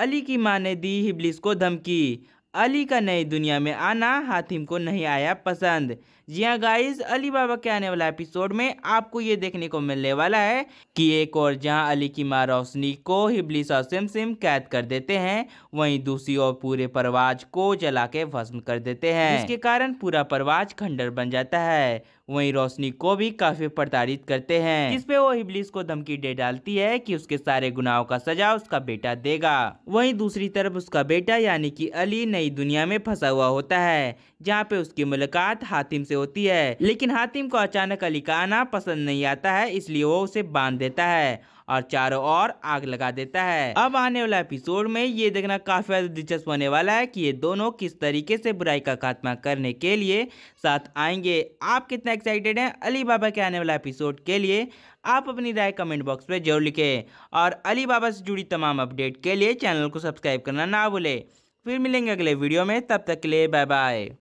अली की मां ने दी हिबलिस को धमकी अली का नई दुनिया में आना हातिम को नहीं आया पसंद जी हाँ गाइस अली बाबा के आने वाला एपिसोड में आपको ये देखने को मिलने वाला है कि एक और जहाँ अली की माँ रोशनी को हिबलिस और सिमसिम कैद कर देते हैं वहीं दूसरी ओर पूरे परवाज को जला के भस्म कर देते हैं इसके कारण पूरा परवाज खंडर बन जाता है वहीं रोशनी को भी काफी प्रताड़ित करते हैं जिसपे वो इबलिस को धमकी दे डालती है कि उसके सारे गुनाहों का सजा उसका बेटा देगा वहीं दूसरी तरफ उसका बेटा यानी कि अली नई दुनिया में फंसा हुआ होता है जहाँ पे उसकी मुलाकात हातिम से होती है लेकिन हातिम को अचानक अली का आना पसंद नहीं आता है इसलिए वो उसे बांध देता है और चारों ओर आग लगा देता है अब आने वाला एपिसोड में ये देखना काफी ज्यादा दिलचस्प होने वाला है कि ये दोनों किस तरीके से बुराई का खात्मा करने के लिए साथ आएंगे आप कितना एक्साइटेड हैं अली बाबा के आने वाला एपिसोड के लिए आप अपनी राय कमेंट बॉक्स में जरूर लिखें और अली बाबा से जुड़ी तमाम अपडेट के लिए चैनल को सब्सक्राइब करना ना भूलें फिर मिलेंगे अगले वीडियो में तब तक के लिए बाय बाय